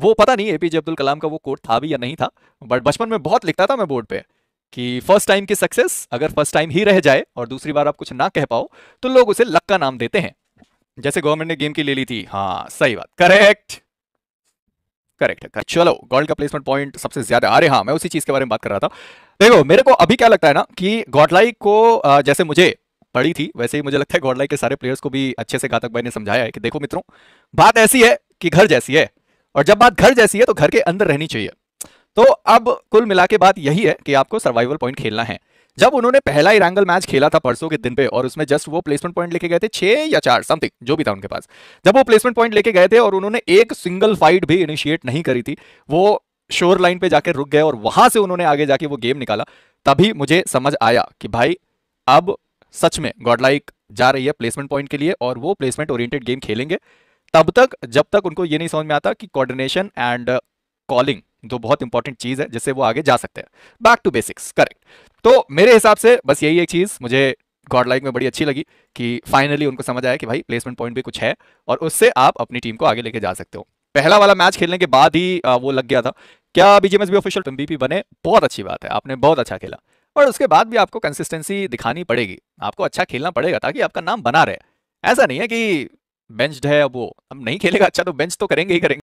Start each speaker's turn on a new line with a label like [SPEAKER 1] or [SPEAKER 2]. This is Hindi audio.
[SPEAKER 1] वो पता नहीं एपीजे अब्दुल कलाम का वो कोट था भी या नहीं था बट बचपन में बहुत लिखता था मैं बोर्ड पे कि फर्स्ट टाइम की सक्सेस अगर फर्स्ट टाइम ही रह जाए और दूसरी बार आप कुछ ना कह पाओ तो लोग उसे लक का नाम देते हैं जैसे गवर्नमेंट ने गेम की ले ली थी हाँ सही बात करेक्ट करेक्ट है चलो गॉड का प्लेसमेंट पॉइंट सबसे ज्यादा अरे हाँ मैं उसी चीज के बारे में बात कर रहा था देखो मेरे को अभी क्या लगता है ना कि गॉडलाइक को जैसे मुझे पड़ी थी वैसे ही मुझे लगता है गॉडलाइक के सारे प्लेयर्स को भी अच्छे से घातक भाई ने समझाया है कि देखो मित्रों बात ऐसी है कि घर जैसी है और जब बात घर जैसी है तो घर के अंदर रहनी चाहिए तो अब कुल मिला के बात यही है कि आपको सर्वाइवल पॉइंट खेलना है जब उन्होंने पहला इरांगल मैच खेला था परसों के दिन पे और उसमें जस्ट वो प्लेसमेंट पॉइंट लेके गए थे छह या चार समथिंग जो भी था उनके पास जब वो प्लेसमेंट पॉइंट लेके गए थे और उन्होंने एक सिंगल फाइट भी इनिशिएट नहीं करी थी वो शोर लाइन पे जाकर रुक गए और वहां से उन्होंने आगे जाके वो गेम निकाला तभी मुझे समझ आया कि भाई अब सच में गॉडलाइक जा रही है प्लेसमेंट पॉइंट के लिए और वो प्लेसमेंट ओरिएंटेड गेम खेलेंगे तब तक जब तक उनको ये नहीं समझ में आता कि कोऑर्डिनेशन एंड कॉलिंग जो बहुत इंपॉर्टेंट चीज है जिससे वो आगे जा सकते हैं बैक टू बेसिक्स करेक्ट तो मेरे हिसाब से बस यही एक चीज मुझे गॉड लाइक में बड़ी अच्छी लगी कि फाइनली उनको समझ आया कि भाई प्लेसमेंट पॉइंट भी कुछ है और उससे आप अपनी टीम को आगे लेके जा सकते हो पहला वाला मैच खेलने के बाद ही वो लग गया था क्या बीजेमएस भी ऑफिशियल एमबीपी बने बहुत अच्छी बात है आपने बहुत अच्छा खेला और उसके बाद भी आपको कंसिस्टेंसी दिखानी पड़ेगी आपको अच्छा खेलना पड़ेगा ताकि आपका नाम बना रहे ऐसा नहीं है कि बेंच्ड है अब वो अब नहीं खेलेगा अच्छा तो बेंच तो करेंगे ही करेंगे